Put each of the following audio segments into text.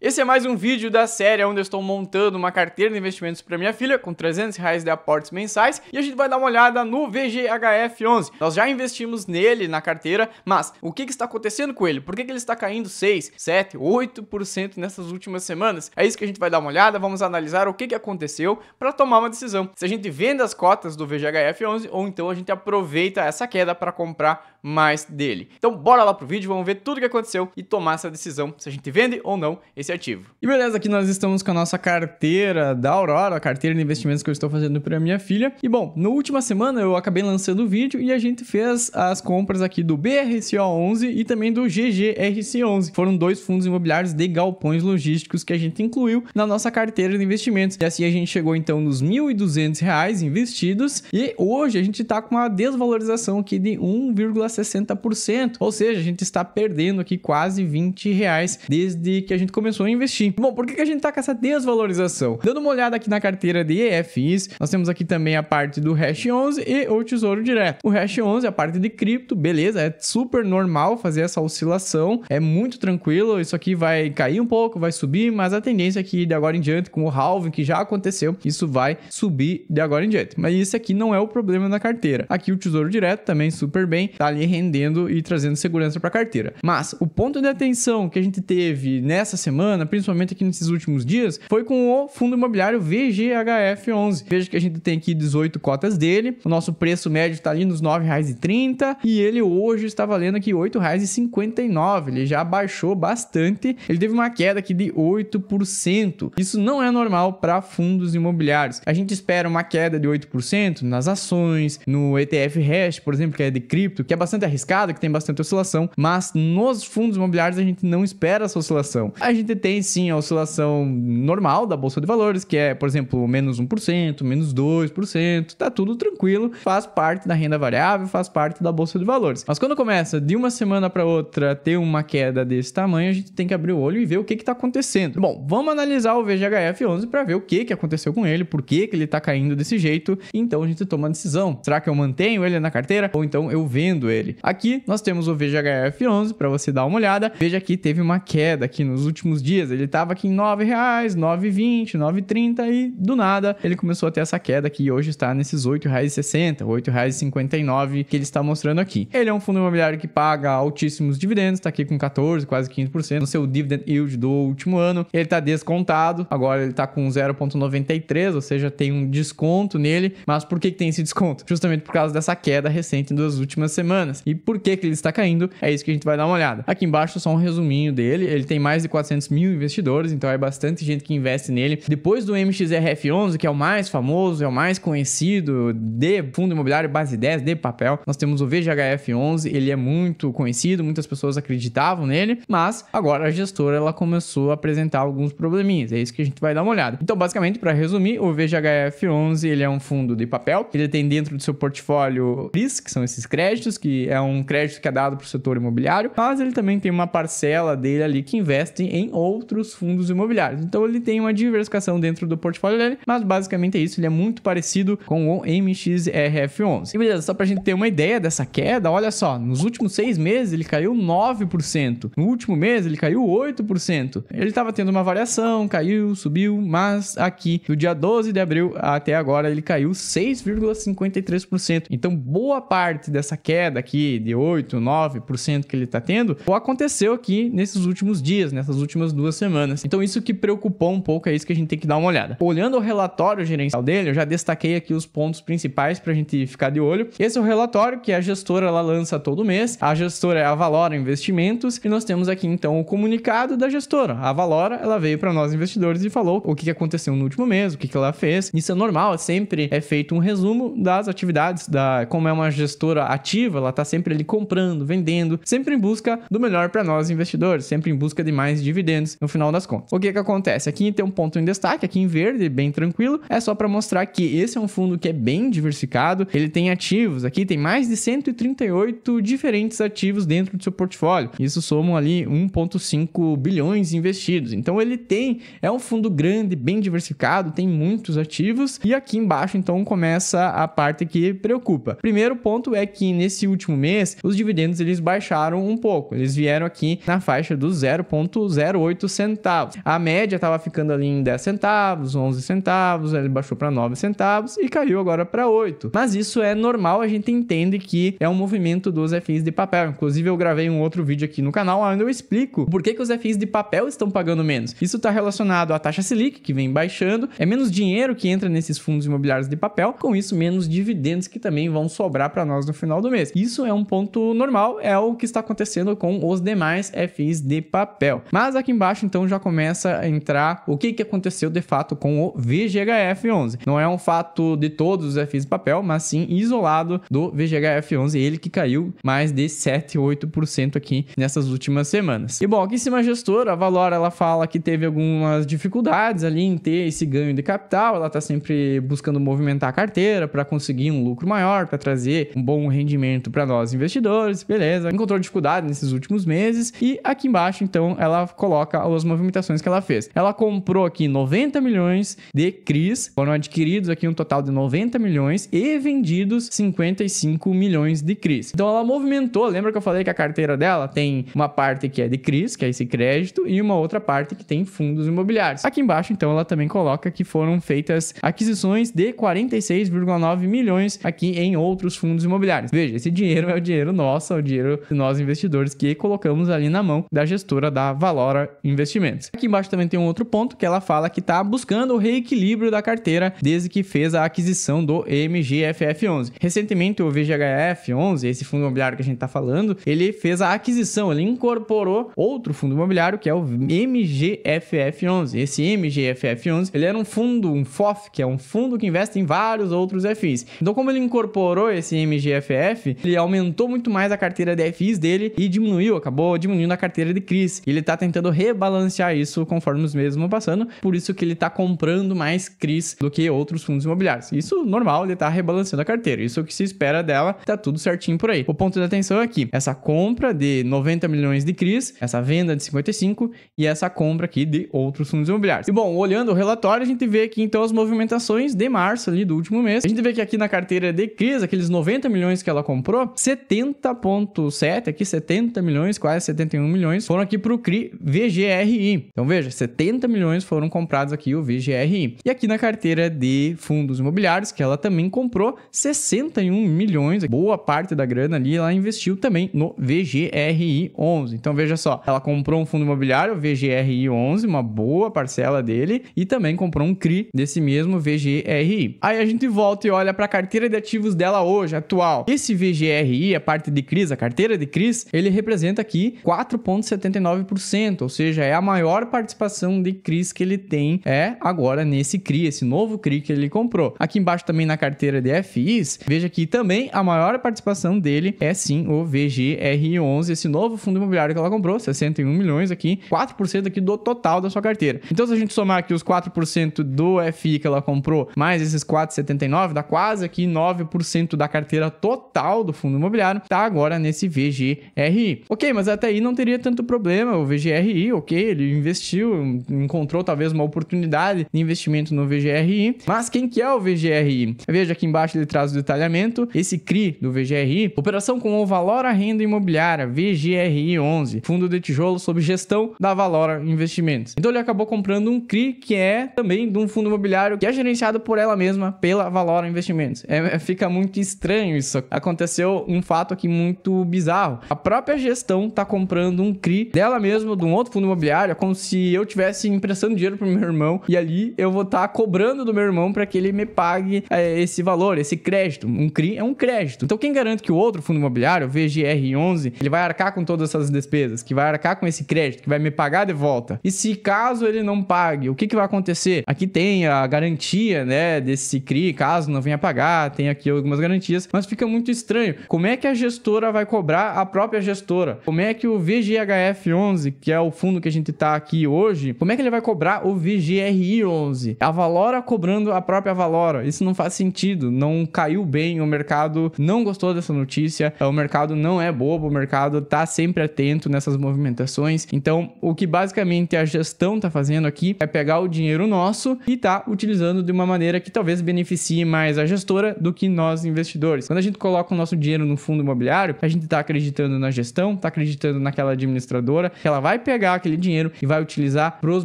Esse é mais um vídeo da série onde eu estou montando uma carteira de investimentos para minha filha com 300 reais de aportes mensais e a gente vai dar uma olhada no VGHF11. Nós já investimos nele na carteira, mas o que, que está acontecendo com ele? Por que, que ele está caindo 6, 7, 8% nessas últimas semanas? É isso que a gente vai dar uma olhada, vamos analisar o que, que aconteceu para tomar uma decisão. Se a gente vende as cotas do VGHF11 ou então a gente aproveita essa queda para comprar mais dele. Então bora lá pro vídeo, vamos ver tudo o que aconteceu e tomar essa decisão se a gente vende ou não esse iniciativo. E beleza, aqui nós estamos com a nossa carteira da Aurora, a carteira de investimentos que eu estou fazendo para minha filha. E bom, na última semana eu acabei lançando o vídeo e a gente fez as compras aqui do BRCO11 e também do GGRC11. Foram dois fundos imobiliários de galpões logísticos que a gente incluiu na nossa carteira de investimentos. E assim a gente chegou então nos R$ 1.200 investidos e hoje a gente está com uma desvalorização aqui de 1,60%. Ou seja, a gente está perdendo aqui quase 20 reais desde que a gente começou a investir. Bom, por que, a gente tá com essa desvalorização? Dando uma olhada aqui na carteira de EFIs, nós temos aqui também a parte do Hash 11 e o Tesouro Direto. O Hash 11, a parte de cripto, beleza, é super normal fazer essa oscilação, é muito tranquilo, isso aqui vai cair um pouco, vai subir, mas a tendência é que de agora em diante, com o halving que já aconteceu, isso vai subir de agora em diante. Mas isso aqui não é o problema da carteira. Aqui o Tesouro Direto também super bem, tá ali rendendo e trazendo segurança para a carteira. Mas o ponto de atenção que a gente teve nessa semana semana, principalmente aqui nesses últimos dias, foi com o fundo imobiliário VGHF11. Veja que a gente tem aqui 18 cotas dele. O nosso preço médio está ali nos R$ 9,30 e ele hoje está valendo aqui R$ 8,59. Ele já baixou bastante. Ele teve uma queda aqui de 8%. Isso não é normal para fundos imobiliários. A gente espera uma queda de 8% nas ações, no ETF Hash, por exemplo, que é de cripto, que é bastante arriscado, que tem bastante oscilação, mas nos fundos imobiliários a gente não espera essa oscilação. A gente tem sim a oscilação normal da bolsa de valores, que é, por exemplo, menos 1%, menos 2%, tá tudo tranquilo, faz parte da renda variável, faz parte da bolsa de valores. Mas quando começa de uma semana para outra ter uma queda desse tamanho, a gente tem que abrir o olho e ver o que está acontecendo. Bom, vamos analisar o VGHF 11 para ver o que, que aconteceu com ele, por que, que ele está caindo desse jeito, então a gente toma a decisão. Será que eu mantenho ele na carteira ou então eu vendo ele? Aqui nós temos o VGHF 11 para você dar uma olhada. Veja que teve uma queda aqui nos últimos dias dias. Ele estava aqui em R$ R$ 9,20, R$ 9,30 e do nada ele começou a ter essa queda que hoje está nesses R$ 8,60, R$ 8,59 que ele está mostrando aqui. Ele é um fundo imobiliário que paga altíssimos dividendos, está aqui com 14, quase 15% no seu dividend yield do último ano. Ele está descontado, agora ele está com 0,93, ou seja, tem um desconto nele. Mas por que, que tem esse desconto? Justamente por causa dessa queda recente das últimas semanas. E por que, que ele está caindo? É isso que a gente vai dar uma olhada. Aqui embaixo só um resuminho dele. Ele tem mais de 400 mil mil investidores, então é bastante gente que investe nele. Depois do MXRF11, que é o mais famoso, é o mais conhecido de fundo imobiliário base 10, de papel, nós temos o VGHF11, ele é muito conhecido, muitas pessoas acreditavam nele, mas agora a gestora ela começou a apresentar alguns probleminhas, é isso que a gente vai dar uma olhada. Então, basicamente, para resumir, o VGHF11 ele é um fundo de papel, ele tem dentro do seu portfólio PRIS, que são esses créditos, que é um crédito que é dado para o setor imobiliário, mas ele também tem uma parcela dele ali que investe em outros fundos imobiliários. Então ele tem uma diversificação dentro do portfólio dele, mas basicamente é isso, ele é muito parecido com o MXRF11. E beleza, só pra gente ter uma ideia dessa queda, olha só, nos últimos seis meses ele caiu 9%, no último mês ele caiu 8%. Ele estava tendo uma variação, caiu, subiu, mas aqui do dia 12 de abril até agora ele caiu 6,53%. Então boa parte dessa queda aqui de 8, 9% que ele está tendo, aconteceu aqui nesses últimos dias, nessas últimas últimas duas semanas. Então, isso que preocupou um pouco, é isso que a gente tem que dar uma olhada. Olhando o relatório gerencial dele, eu já destaquei aqui os pontos principais para a gente ficar de olho. Esse é o relatório que a gestora ela lança todo mês. A gestora é a Valora Investimentos e nós temos aqui então o comunicado da gestora. A Valora ela veio para nós investidores e falou o que aconteceu no último mês, o que ela fez. Isso é normal, sempre é feito um resumo das atividades da como é uma gestora ativa, ela está sempre ali comprando, vendendo, sempre em busca do melhor para nós investidores, sempre em busca de mais dividendos dividendos no final das contas. O que que acontece? Aqui tem um ponto em destaque, aqui em verde, bem tranquilo, é só para mostrar que esse é um fundo que é bem diversificado, ele tem ativos, aqui tem mais de 138 diferentes ativos dentro do seu portfólio. Isso somam ali 1.5 bilhões investidos. Então ele tem, é um fundo grande, bem diversificado, tem muitos ativos e aqui embaixo então começa a parte que preocupa. Primeiro ponto é que nesse último mês os dividendos eles baixaram um pouco. Eles vieram aqui na faixa do 0.08 8 centavos. A média estava ficando ali em 10 centavos, 11 centavos, ele baixou para 9 centavos e caiu agora para 8. Mas isso é normal, a gente entende que é um movimento dos FIs de papel. Inclusive, eu gravei um outro vídeo aqui no canal onde eu explico por que, que os FIs de papel estão pagando menos. Isso está relacionado à taxa Selic, que vem baixando, é menos dinheiro que entra nesses fundos imobiliários de papel, com isso, menos dividendos que também vão sobrar para nós no final do mês. Isso é um ponto normal, é o que está acontecendo com os demais FIs de papel. Mas aqui embaixo, então, já começa a entrar o que, que aconteceu de fato com o VGHF-11. Não é um fato de todos os FIs de papel, mas sim isolado do VGHF-11, ele que caiu mais de 7, 8% aqui nessas últimas semanas. E bom, aqui em cima a gestora, a Valor, ela fala que teve algumas dificuldades ali em ter esse ganho de capital, ela está sempre buscando movimentar a carteira para conseguir um lucro maior, para trazer um bom rendimento para nós investidores, beleza. Encontrou dificuldade nesses últimos meses e aqui embaixo, então, ela coloca coloca as movimentações que ela fez. Ela comprou aqui 90 milhões de CRIs, foram adquiridos aqui um total de 90 milhões e vendidos 55 milhões de CRIs. Então ela movimentou, lembra que eu falei que a carteira dela tem uma parte que é de CRIs, que é esse crédito, e uma outra parte que tem fundos imobiliários. Aqui embaixo, então, ela também coloca que foram feitas aquisições de 46,9 milhões aqui em outros fundos imobiliários. Veja, esse dinheiro é o dinheiro nosso, é o dinheiro de nós investidores que colocamos ali na mão da gestora da Valora investimentos. Aqui embaixo também tem um outro ponto que ela fala que está buscando o reequilíbrio da carteira desde que fez a aquisição do MGFF11. Recentemente, o VGHF11, esse fundo imobiliário que a gente está falando, ele fez a aquisição, ele incorporou outro fundo imobiliário que é o MGFF11. Esse MGFF11, ele era um fundo, um FOF, que é um fundo que investe em vários outros FIs. Então, como ele incorporou esse MGFF, ele aumentou muito mais a carteira de FIs dele e diminuiu, acabou diminuindo a carteira de CRIs. Ele está tentando re rebalancear isso conforme os meses vão passando. Por isso que ele está comprando mais CRIs do que outros fundos imobiliários. Isso normal, ele está rebalanceando a carteira. Isso é o que se espera dela, tá tudo certinho por aí. O ponto de atenção é que essa compra de 90 milhões de CRIs, essa venda de 55 e essa compra aqui de outros fundos imobiliários. E bom, olhando o relatório, a gente vê aqui então as movimentações de março ali do último mês. A gente vê que aqui na carteira de CRIs, aqueles 90 milhões que ela comprou, 70.7 aqui, 70 milhões, quase 71 milhões, foram aqui para o CRI VG VGRI. Então veja, 70 milhões foram comprados aqui o VGRI. E aqui na carteira de fundos imobiliários, que ela também comprou 61 milhões, boa parte da grana ali ela investiu também no VGRI 11. Então veja só, ela comprou um fundo imobiliário VGRI 11, uma boa parcela dele, e também comprou um CRI desse mesmo VGRI. Aí a gente volta e olha para a carteira de ativos dela hoje, atual. Esse VGRI, a é parte de CRIs, a carteira de CRIs, ele representa aqui 4,79%, ou seja, seja, é a maior participação de CRIs que ele tem é agora nesse CRI, esse novo CRI que ele comprou. Aqui embaixo também na carteira de FIs, veja que também a maior participação dele é sim o VGR11, esse novo fundo imobiliário que ela comprou, 61 milhões aqui, 4% aqui do total da sua carteira. Então se a gente somar aqui os 4% do FI que ela comprou, mais esses 4,79, dá quase aqui 9% da carteira total do fundo imobiliário, tá agora nesse VGRI. Ok, mas até aí não teria tanto problema o VGRI, ok, ele investiu, encontrou talvez uma oportunidade de investimento no VGRI. Mas quem que é o VGRI? Veja aqui embaixo ele traz o detalhamento. Esse CRI do VGRI, operação com o Valora Renda Imobiliária, VGRI 11, fundo de tijolo sob gestão da Valora Investimentos. Então ele acabou comprando um CRI que é também de um fundo imobiliário que é gerenciado por ela mesma, pela Valora Investimentos. É, é, fica muito estranho isso. Aconteceu um fato aqui muito bizarro. A própria gestão está comprando um CRI dela mesma, de um outro fundo imobiliário como se eu tivesse emprestando dinheiro pro meu irmão e ali eu vou estar tá cobrando do meu irmão para que ele me pague é, esse valor, esse crédito. Um CRI é um crédito. Então quem garante que o outro fundo imobiliário, o VGR11, ele vai arcar com todas essas despesas, que vai arcar com esse crédito, que vai me pagar de volta? E se caso ele não pague, o que, que vai acontecer? Aqui tem a garantia, né, desse CRI, caso não venha pagar, tem aqui algumas garantias, mas fica muito estranho. Como é que a gestora vai cobrar a própria gestora? Como é que o VGHF11, que é o fundo mundo que a gente tá aqui hoje, como é que ele vai cobrar o VGRI11? A Valora cobrando a própria Valora. Isso não faz sentido, não caiu bem, o mercado não gostou dessa notícia, o mercado não é bobo, o mercado tá sempre atento nessas movimentações. Então, o que basicamente a gestão tá fazendo aqui é pegar o dinheiro nosso e tá utilizando de uma maneira que talvez beneficie mais a gestora do que nós investidores. Quando a gente coloca o nosso dinheiro no fundo imobiliário, a gente tá acreditando na gestão, tá acreditando naquela administradora, que ela vai pegar aquele aquele dinheiro e vai utilizar para os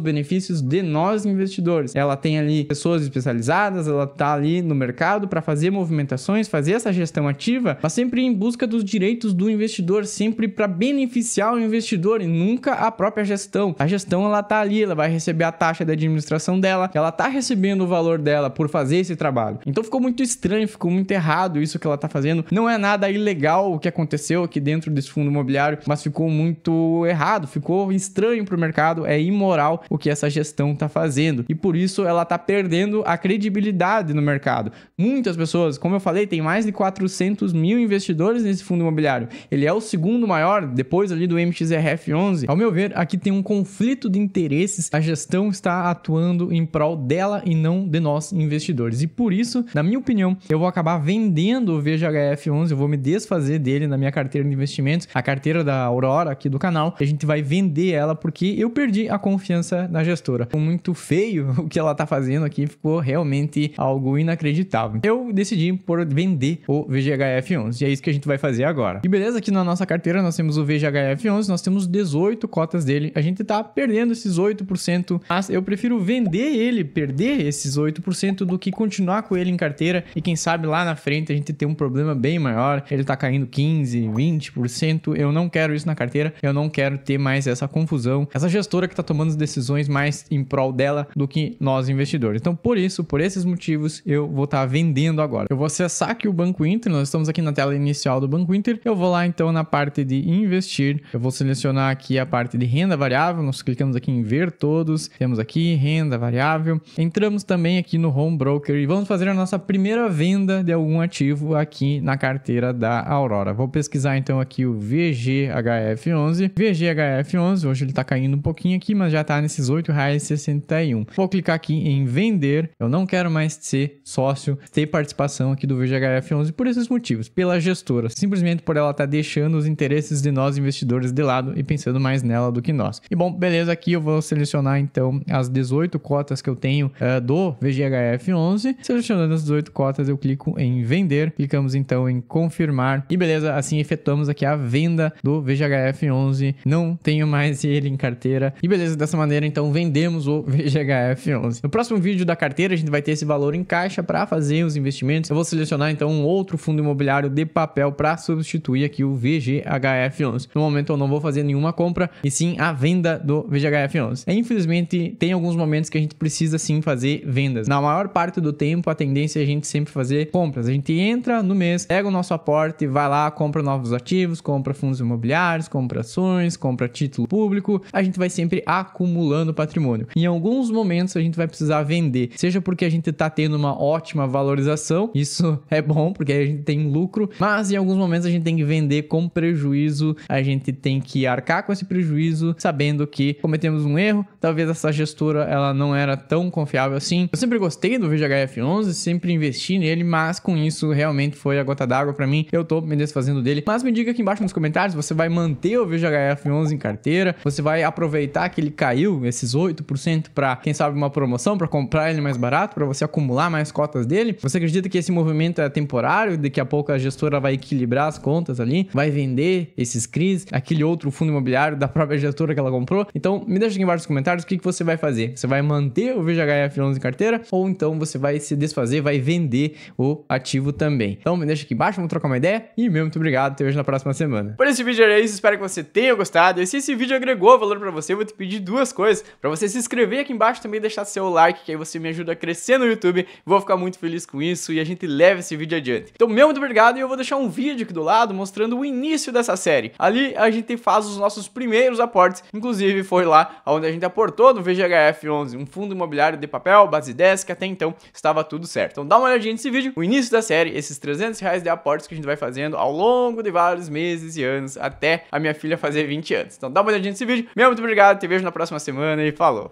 benefícios de nós investidores. Ela tem ali pessoas especializadas, ela está ali no mercado para fazer movimentações, fazer essa gestão ativa, mas sempre em busca dos direitos do investidor, sempre para beneficiar o investidor e nunca a própria gestão. A gestão ela tá ali, ela vai receber a taxa da administração dela, ela tá recebendo o valor dela por fazer esse trabalho. Então ficou muito estranho, ficou muito errado isso que ela tá fazendo. Não é nada ilegal o que aconteceu aqui dentro desse fundo imobiliário, mas ficou muito errado, ficou estranho estranho para o mercado, é imoral o que essa gestão está fazendo. E por isso ela está perdendo a credibilidade no mercado. Muitas pessoas, como eu falei, tem mais de 400 mil investidores nesse fundo imobiliário. Ele é o segundo maior, depois ali do MXRF11. Ao meu ver, aqui tem um conflito de interesses. A gestão está atuando em prol dela e não de nós investidores. E por isso, na minha opinião, eu vou acabar vendendo o VGHF11, eu vou me desfazer dele na minha carteira de investimentos, a carteira da Aurora aqui do canal. A gente vai vender ela dela porque eu perdi a confiança na gestora. Ficou muito feio o que ela tá fazendo aqui, ficou realmente algo inacreditável. Eu decidi por vender o VGHF11 e é isso que a gente vai fazer agora. E beleza, aqui na nossa carteira nós temos o VGHF11, nós temos 18 cotas dele. A gente tá perdendo esses 8%, mas eu prefiro vender ele, perder esses 8% do que continuar com ele em carteira e quem sabe lá na frente a gente ter um problema bem maior, ele tá caindo 15, 20%. Eu não quero isso na carteira, eu não quero ter mais essa confusão conclusão, essa gestora que está tomando as decisões mais em prol dela do que nós investidores. Então, por isso, por esses motivos, eu vou estar tá vendendo agora. Eu vou acessar aqui o Banco Inter, nós estamos aqui na tela inicial do Banco Inter. Eu vou lá então na parte de investir, eu vou selecionar aqui a parte de renda variável, nós clicamos aqui em ver todos, temos aqui renda variável. Entramos também aqui no Home Broker e vamos fazer a nossa primeira venda de algum ativo aqui na carteira da Aurora. Vou pesquisar então aqui o VGHF11. VGHF11, hoje ele tá caindo um pouquinho aqui, mas já tá nesses R$ 8,61. Vou clicar aqui em vender. Eu não quero mais ser sócio, ter participação aqui do VGHF 11 por esses motivos, pela gestora, simplesmente por ela estar tá deixando os interesses de nós investidores de lado e pensando mais nela do que nós. E bom, beleza, aqui eu vou selecionar então as 18 cotas que eu tenho uh, do VGHF 11. Selecionando as 18 cotas, eu clico em vender, clicamos então em confirmar e beleza, assim efetuamos aqui a venda do VGHF 11. Não tenho mais ele em carteira. E beleza, dessa maneira então vendemos o VGHF11. No próximo vídeo da carteira a gente vai ter esse valor em caixa para fazer os investimentos. Eu vou selecionar então um outro fundo imobiliário de papel para substituir aqui o VGHF11. No momento eu não vou fazer nenhuma compra e sim a venda do VGHF11. É, infelizmente tem alguns momentos que a gente precisa sim fazer vendas. Na maior parte do tempo a tendência é a gente sempre fazer compras. A gente entra no mês, pega o nosso aporte, vai lá, compra novos ativos, compra fundos imobiliários, compra ações, compra título público a gente vai sempre acumulando patrimônio. Em alguns momentos a gente vai precisar vender, seja porque a gente está tendo uma ótima valorização, isso é bom porque a gente tem lucro, mas em alguns momentos a gente tem que vender com prejuízo, a gente tem que arcar com esse prejuízo, sabendo que cometemos um erro, talvez essa gestora ela não era tão confiável assim. Eu sempre gostei do VGHF11, sempre investi nele, mas com isso realmente foi a gota d'água para mim. Eu tô me desfazendo dele, mas me diga aqui embaixo nos comentários, você vai manter o VGHF11 em carteira? Você vai aproveitar que ele caiu, esses 8%, para, quem sabe, uma promoção, para comprar ele mais barato, para você acumular mais cotas dele? Você acredita que esse movimento é temporário? Daqui a pouco a gestora vai equilibrar as contas ali, vai vender esses CRIs, aquele outro fundo imobiliário da própria gestora que ela comprou? Então, me deixa aqui embaixo nos comentários o que, que você vai fazer. Você vai manter o VGHF11 em carteira ou então você vai se desfazer, vai vender o ativo também? Então, me deixa aqui embaixo, vamos trocar uma ideia e meu muito obrigado. Te vejo na próxima semana. Por esse vídeo era é isso, espero que você tenha gostado. E se esse vídeo agregou, agregou valor para você, eu vou te pedir duas coisas, para você se inscrever aqui embaixo também deixar seu like, que aí você me ajuda a crescer no YouTube, vou ficar muito feliz com isso e a gente leva esse vídeo adiante. Então, meu muito obrigado e eu vou deixar um vídeo aqui do lado mostrando o início dessa série. Ali a gente faz os nossos primeiros aportes, inclusive foi lá onde a gente aportou no VGHF 11, um fundo imobiliário de papel, base 10, que até então estava tudo certo. Então dá uma olhadinha nesse vídeo, o início da série, esses 300 reais de aportes que a gente vai fazendo ao longo de vários meses e anos, até a minha filha fazer 20 anos. Então dá uma olhadinha nesse vídeo, vídeo. Meu, muito obrigado, te vejo na próxima semana e falou!